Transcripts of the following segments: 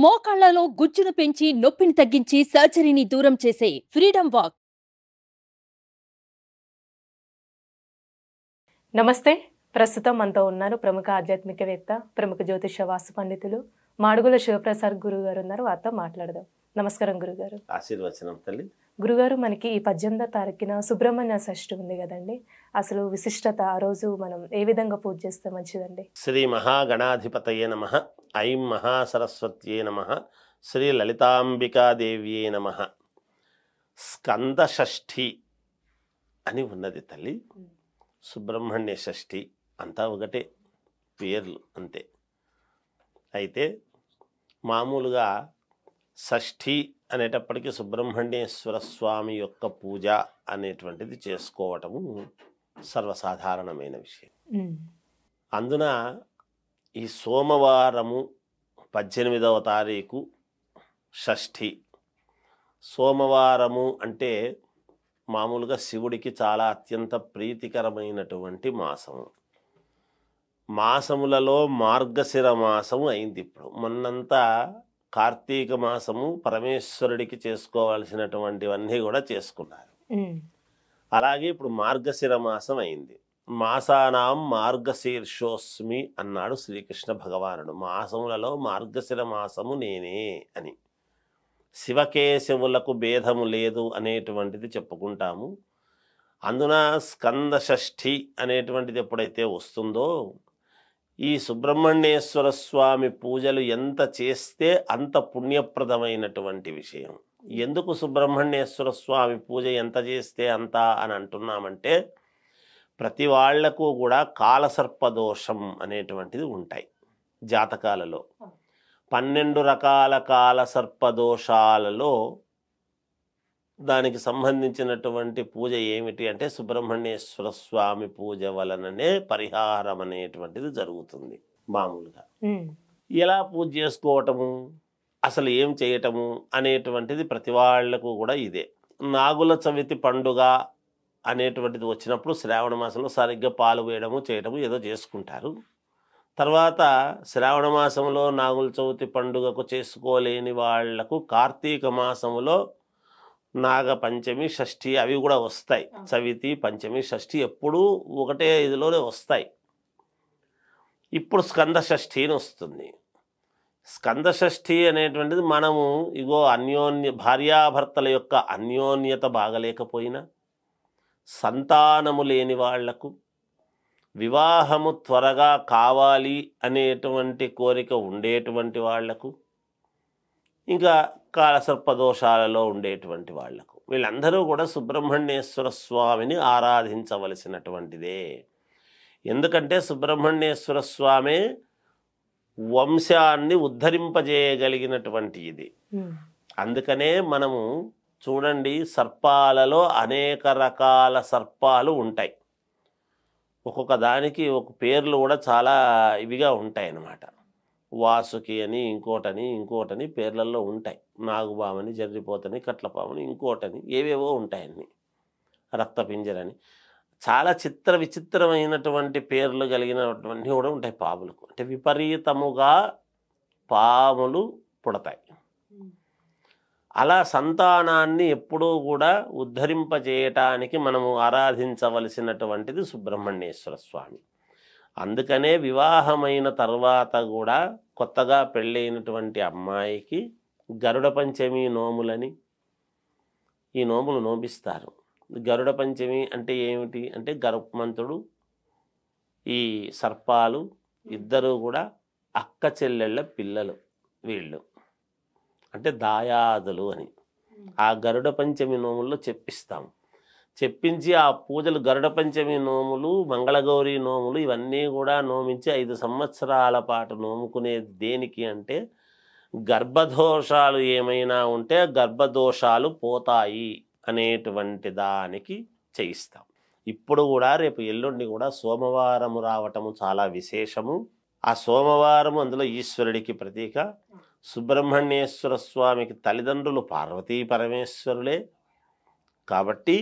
మోకాళ్లలో గుజ్జును పెంచి నొప్పిని తగ్గించి సర్జరీని దూరం చేసే ఫ్రీడమ్ వాక్ నమస్తే ప్రస్తుతం మనతో ఉన్నారు ప్రముఖ ఆధ్యాత్మికవేత్త ప్రముఖ జ్యోతిష వాసు పండితులు మాడుగుల శివప్రసాద్ గురువు గారు ఉన్నారు వారితో మాట్లాడదాం నమస్కారం గురుగారు ఆశీర్వచనం తల్లి గురుగారు మనకి ఈ పద్దెనిమిదో తారీఖున సుబ్రహ్మణ్య షష్ఠి ఉంది కదండి అసలు విశిష్టత ఆ రోజు మనం ఏ విధంగా పూజ చేస్తే మంచిదండి శ్రీ మహాగణాధిపతయే నమ ఐం మహాసరస్వత్యే నమ శ్రీ లలితాంబికాదేవ్యే నమ స్కంద షష్ఠి అని ఉన్నది తల్లి సుబ్రహ్మణ్య షష్ఠి అంతా ఒకటే పేర్లు అంతే అయితే మామూలుగా షష్ఠి అనేటప్పటికీ సుబ్రహ్మణ్యేశ్వర స్వామి యొక్క పూజ అనేటువంటిది చేసుకోవటము సర్వసాధారణమైన విషయం అందున ఈ సోమవారము పద్దెనిమిదవ తారీఖు షష్ఠి సోమవారము అంటే మామూలుగా శివుడికి చాలా అత్యంత ప్రీతికరమైనటువంటి మాసము మాసములలో మార్గశిర మాసము అయింది ఇప్పుడు మొన్నంతా కార్తీక మాసము పరమేశ్వరుడికి చేసుకోవాల్సినటువంటివన్నీ కూడా చేసుకున్నారు అలాగే ఇప్పుడు మార్గశిర మాసం అయింది మాసానాం మార్గశీర్షోస్మి అన్నాడు శ్రీకృష్ణ భగవానుడు మాసములలో మార్గశిర మాసము నేనే అని శివకేశవులకు భేదము లేదు అనేటువంటిది చెప్పుకుంటాము అందున స్కంద షష్ఠి అనేటువంటిది ఎప్పుడైతే వస్తుందో ఈ సుబ్రహ్మణ్యేశ్వర స్వామి పూజలు ఎంత చేస్తే అంత పుణ్యప్రదమైనటువంటి విషయం ఎందుకు సుబ్రహ్మణ్యేశ్వర స్వామి పూజ ఎంత చేస్తే అంత అని అంటున్నామంటే ప్రతి వాళ్లకు కూడా కాలసర్పదోషం అనేటువంటిది ఉంటాయి జాతకాలలో పన్నెండు రకాల కాలసర్పదోషాలలో దానికి సంబంధించినటువంటి పూజ ఏమిటి అంటే సుబ్రహ్మణ్యేశ్వర స్వామి పూజ వలననే పరిహారం అనేటువంటిది జరుగుతుంది మామూలుగా ఎలా పూజ చేసుకోవటము అసలు ఏం చేయటము అనేటువంటిది ప్రతి వాళ్లకు కూడా ఇదే నాగుల చవితి పండుగ అనేటువంటిది వచ్చినప్పుడు శ్రావణ మాసంలో సరిగ్గా పాలు వేయడము చేయడము ఏదో చేసుకుంటారు తర్వాత శ్రావణ మాసంలో నాగుల చవితి పండుగకు చేసుకోలేని వాళ్లకు కార్తీక మాసంలో నాగ పంచమి షష్ఠి అవి కూడా వస్తాయి చవితి పంచమి షష్ఠి ఎప్పుడూ ఒకటే ఇదిలోనే వస్తాయి ఇప్పుడు స్కంద షష్ఠి అని వస్తుంది స్కంద షష్ఠి అనేటువంటిది మనము ఇగో అన్యోన్య భార్యాభర్తల యొక్క అన్యోన్యత బాగలేకపోయినా సంతానము లేని వాళ్లకు వివాహము త్వరగా కావాలి అనేటువంటి కోరిక ఉండేటువంటి వాళ్లకు ఇంకా కాలసర్పదోషాలలో ఉండేటువంటి వాళ్లకు వీళ్ళందరూ కూడా సుబ్రహ్మణ్యేశ్వర స్వామిని ఆరాధించవలసినటువంటిదే ఎందుకంటే సుబ్రహ్మణ్యేశ్వర స్వామి వంశాన్ని ఉద్ధరింపజేయగలిగినటువంటి ఇది అందుకనే మనము చూడండి సర్పాలలో అనేక రకాల సర్పాలు ఉంటాయి ఒక్కొక్క దానికి ఒక పేర్లు కూడా చాలా ఇవిగా ఉంటాయి అన్నమాట వాసుకి అని ఇంకోటని ఇంకోటని పేర్లలో ఉంటాయి నాగుబామని జర్రిపోతని కట్లపామని ఇంకోటని ఏవేవో ఉంటాయన్ని రక్తపింజరని చాలా చిత్ర విచిత్రమైనటువంటి పేర్లు కలిగినటువంటి కూడా ఉంటాయి పాములకు అంటే విపరీతముగా పాములు పుడతాయి అలా సంతానాన్ని ఎప్పుడూ కూడా ఉద్ధరింపజేయటానికి మనము ఆరాధించవలసినటువంటిది సుబ్రహ్మణ్యేశ్వర స్వామి అందుకనే వివాహమైన తర్వాత కూడా కొత్తగా పెళ్ళైనటువంటి అమ్మాయికి గరుడ పంచమి నోములని ఈ నోములు నోపిస్తారు గరుడ పంచమి అంటే ఏమిటి అంటే గరుత్మంతుడు ఈ సర్పాలు ఇద్దరూ కూడా అక్క చెల్లెళ్ళ పిల్లలు వీళ్ళు అంటే దాయాదులు అని ఆ గరుడ పంచమి నోముల్లో చెప్పిస్తాం చెప్పించి ఆ పూజలు గరుడ పంచమి నోములు మంగళగౌరి నోములు ఇవన్నీ కూడా నోమించి ఐదు సంవత్సరాల పాటు నోముకునే దేనికి అంటే గర్భదోషాలు ఏమైనా ఉంటే గర్భదోషాలు పోతాయి అనేటువంటి దానికి చేయిస్తాం ఇప్పుడు కూడా రేపు ఎల్లుండి కూడా సోమవారము రావటము చాలా విశేషము ఆ సోమవారం అందులో ఈశ్వరుడికి ప్రతీక సుబ్రహ్మణ్యేశ్వర స్వామికి తల్లిదండ్రులు పార్వతీ పరమేశ్వరులే కాబట్టి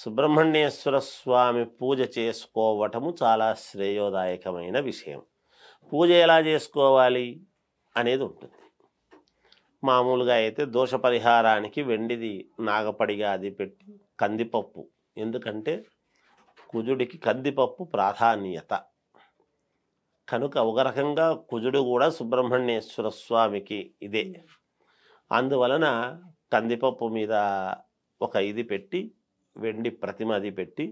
సుబ్రహ్మణ్యేశ్వర స్వామి పూజ చేసుకోవటము చాలా శ్రేయోదాయకమైన విషయం పూజ ఎలా చేసుకోవాలి అనేది ఉంటుంది మామూలుగా అయితే దోష పరిహారానికి వెండిది నాగపడిగా అది పెట్టి కందిపప్పు ఎందుకంటే కుజుడికి కందిపప్పు ప్రాధాన్యత కనుక ఒక రకంగా కుజుడు కూడా సుబ్రహ్మణ్యేశ్వర స్వామికి ఇదే అందువలన కందిపప్పు మీద ఒక ఇది పెట్టి వెండి ప్రతిమ అది పెట్టి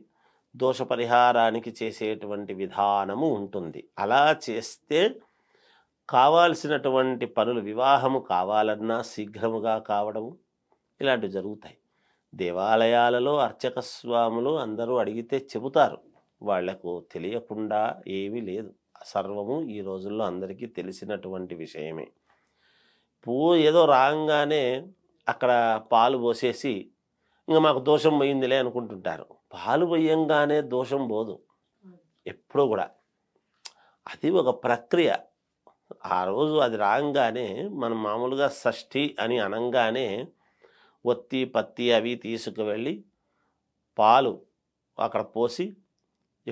దోష పరిహారానికి చేసేటువంటి విధానము ఉంటుంది అలా చేస్తే కావాల్సినటువంటి పనులు వివాహము కావాలన్నా శీఘ్రముగా కావడము ఇలాంటివి జరుగుతాయి దేవాలయాలలో అర్చక స్వాములు అందరూ అడిగితే చెబుతారు వాళ్లకు తెలియకుండా ఏమీ లేదు సర్వము ఈ రోజుల్లో అందరికీ తెలిసినటువంటి విషయమే పువ్వు ఏదో రాగానే అక్కడ పాలు పోసేసి ఇంకా మాకు దోషం పోయిందిలే అనుకుంటుంటారు పాలు పోయంగానే దోషం పోదు ఎప్పుడూ కూడా అది ఒక ప్రక్రియ ఆ రోజు అది రాగానే మనం మామూలుగా షష్ఠి అని అనంగానే ఒత్తి పత్తి అవి తీసుకువెళ్ళి పాలు అక్కడ పోసి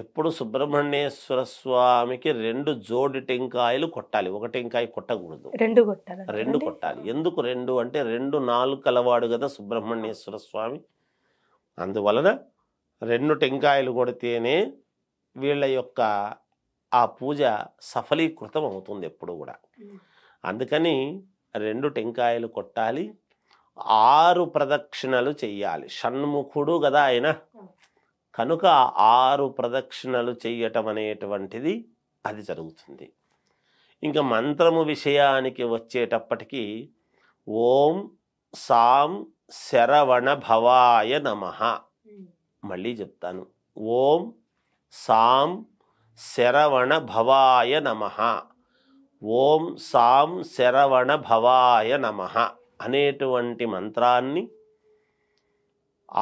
ఎప్పుడు సుబ్రహ్మణ్యేశ్వర స్వామికి రెండు జోడి టెంకాయలు కొట్టాలి ఒక టెంకాయ కొట్టకూడదు రెండు కొట్టాలి రెండు కొట్టాలి ఎందుకు రెండు అంటే రెండు నాలుగు కలవాడు కదా సుబ్రహ్మణ్యేశ్వర స్వామి అందువలన రెండు టెంకాయలు కొడితేనే వీళ్ళ యొక్క ఆ పూజ సఫలీకృతం అవుతుంది ఎప్పుడు కూడా అందుకని రెండు టెంకాయలు కొట్టాలి ఆరు ప్రదక్షిణలు చెయ్యాలి షణ్ముఖుడు కదా ఆయన కనుక ఆరు ప్రదక్షిణలు చేయటం అనేటువంటిది అది జరుగుతుంది ఇంకా మంత్రము విషయానికి వచ్చేటప్పటికీ ఓం సాం శరవణ భవాయ నమ మళ్ళీ చెప్తాను ఓం సాం శరవణ భవాయ నమ ఓం సాం శరవణ భవాయ నమ అనేటువంటి మంత్రాన్ని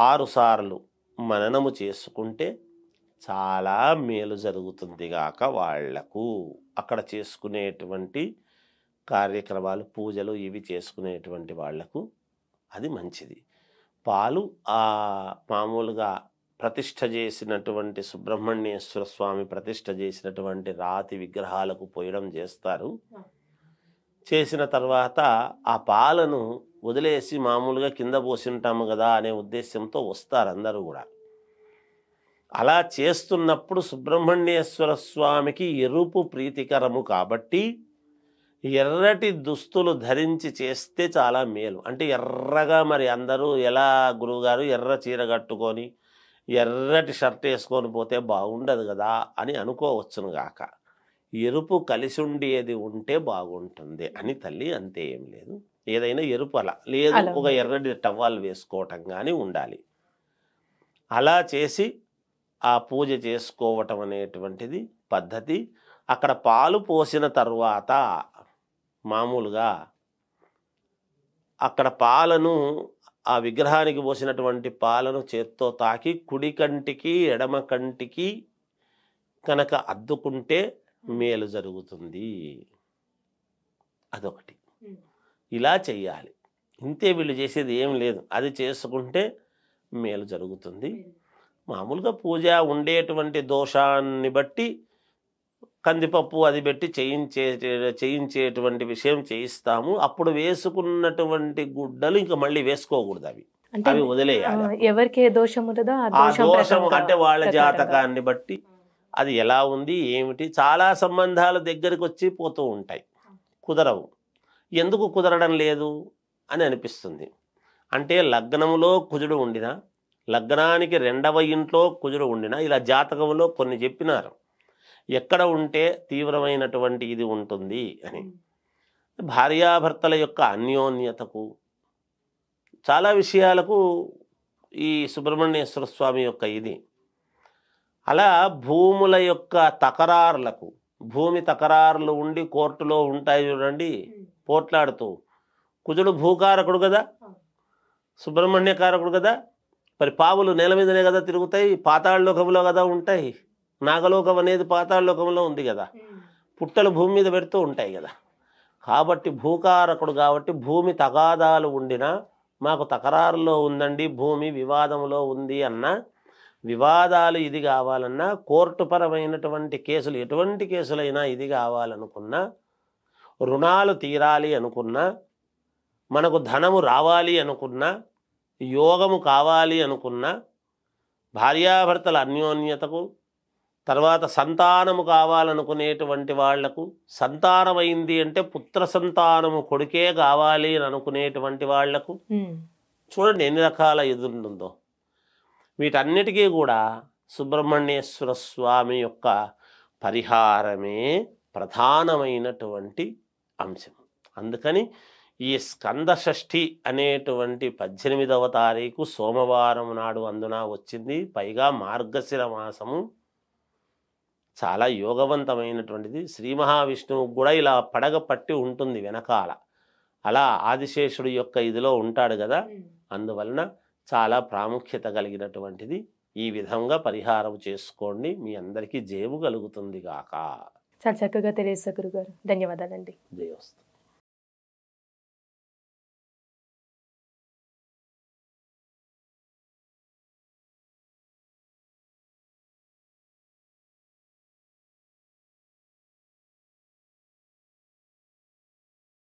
ఆరుసార్లు మననము చేసుకుంటే చాలా మేలు జరుగుతుంది గాక వాళ్లకు అక్కడ చేసుకునేటువంటి కార్యక్రమాలు పూజలు ఇవి చేసుకునేటువంటి వాళ్లకు అది మంచిది పాలు ఆ మామూలుగా ప్రతిష్ట చేసినటువంటి సుబ్రహ్మణ్యేశ్వర స్వామి ప్రతిష్ట చేసినటువంటి రాతి విగ్రహాలకు పోయడం చేస్తారు చేసిన తర్వాత ఆ పాలను వదిలేసి మామూలుగా కింద పోసింటాము కదా అనే ఉద్దేశంతో వస్తారు అందరూ కూడా అలా చేస్తున్నప్పుడు సుబ్రహ్మణ్యేశ్వర స్వామికి ఎరుపు ప్రీతికరము కాబట్టి ఎర్రటి దుస్తులు ధరించి చేస్తే చాలా మేలు అంటే ఎర్రగా మరి అందరూ ఎలా గురువుగారు ఎర్ర చీర కట్టుకొని ఎర్రటి షర్ట్ వేసుకొని పోతే బాగుండదు కదా అని అనుకోవచ్చును గాక ఎరుపు కలిసి ఉండేది ఉంటే బాగుంటుంది అని తల్లి అంతే ఏం లేదు ఏదైనా ఎరుపు అలా లేదు ఒక ఎర్రటి టవ్వాలు వేసుకోవటం కానీ ఉండాలి అలా చేసి ఆ పూజ చేసుకోవటం అనేటువంటిది పద్ధతి అక్కడ పాలు పోసిన తర్వాత మామూలుగా అక్కడ పాలను ఆ విగ్రహానికి పోసినటువంటి పాలను చేత్తో తాకి కుడి కంటికి ఎడమ కంటికి కనుక అద్దుకుంటే మేలు జరుగుతుంది అదొకటి ఇలా చేయాలి ఇంతే వీళ్ళు చేసేది ఏం లేదు అది చేసుకుంటే మేలు జరుగుతుంది మామూలుగా పూజ ఉండేటువంటి దోషాన్ని బట్టి కందిపప్పు అది పెట్టి చేయించే చేయించేటువంటి విషయం చేయిస్తాము అప్పుడు వేసుకున్నటువంటి గుడ్డలు ఇంకా మళ్ళీ వేసుకోకూడదు అవి అవి వదిలేయాలి ఎవరికి దోషం దోషం అంటే వాళ్ళ జాతకాన్ని బట్టి అది ఎలా ఉంది ఏమిటి చాలా సంబంధాలు దగ్గరికి వచ్చి పోతూ ఉంటాయి కుదరవు ఎందుకు కుదరడం లేదు అని అనిపిస్తుంది అంటే లగ్నములో కుజుడు ఉండినా లగ్నానికి రెండవ ఇంట్లో కుజుడు ఉండినా ఇలా జాతకంలో కొన్ని చెప్పినారు ఎక్కడ ఉంటే తీవ్రమైనటువంటి ఇది ఉంటుంది అని భార్యాభర్తల యొక్క అన్యోన్యతకు చాలా విషయాలకు ఈ సుబ్రహ్మణ్యేశ్వర స్వామి యొక్క ఇది అలా భూముల యొక్క తకరారులకు భూమి తకరారులు ఉండి కోర్టులో ఉంటాయి చూడండి పోట్లాడుతూ కుజుడు భూకారకుడు కదా సుబ్రహ్మణ్యకారకుడు కదా మరి పావులు నేల మీదనే కదా తిరుగుతాయి పాతాళలోకంలో కదా ఉంటాయి నాగలోకం అనేది పాతాళలోకంలో ఉంది కదా పుట్టలు భూమి మీద పెడుతూ ఉంటాయి కదా కాబట్టి భూకారకుడు కాబట్టి భూమి తగాదాలు ఉండినా మాకు తకరారులో ఉందండి భూమి వివాదంలో ఉంది అన్న వివాదాలు ఇది కావాలన్నా కోర్టుపరమైనటువంటి కేసులు ఎటువంటి కేసులైనా ఇది కావాలనుకున్నా రుణాలు తీరాలి అనుకున్నా మనకు ధనము రావాలి అనుకున్నా యోగము కావాలి అనుకున్నా భార్యాభర్తల అన్యోన్యతకు తర్వాత సంతానము కావాలనుకునేటువంటి వాళ్లకు సంతానమైంది అంటే పుత్ర సంతానము కొడుకే కావాలి అని అనుకునేటువంటి వాళ్లకు చూడండి ఎన్ని రకాల ఎదురుంటుందో వీటన్నిటికీ కూడా సుబ్రహ్మణ్యేశ్వర స్వామి యొక్క పరిహారమే ప్రధానమైనటువంటి అంశం అందుకని ఈ స్కంద షష్ఠి అనేటువంటి పద్దెనిమిదవ తారీఖు సోమవారం నాడు అందున వచ్చింది పైగా మార్గశిర మాసము చాలా యోగవంతమైనటువంటిది శ్రీ మహావిష్ణువు కూడా ఇలా పడగ పట్టి ఉంటుంది వెనకాల అలా ఆదిశేషుడు యొక్క ఇదిలో ఉంటాడు కదా అందువలన చాలా ప్రాముఖ్యత కలిగినటువంటిది ఈ విధంగా పరిహారం చేసుకోండి మీ అందరికీ జేబు కలుగుతుంది కాక చాలా చక్కగా తెలియజేశారు గురుగారు ధన్యవాదాలండి జయోస్తు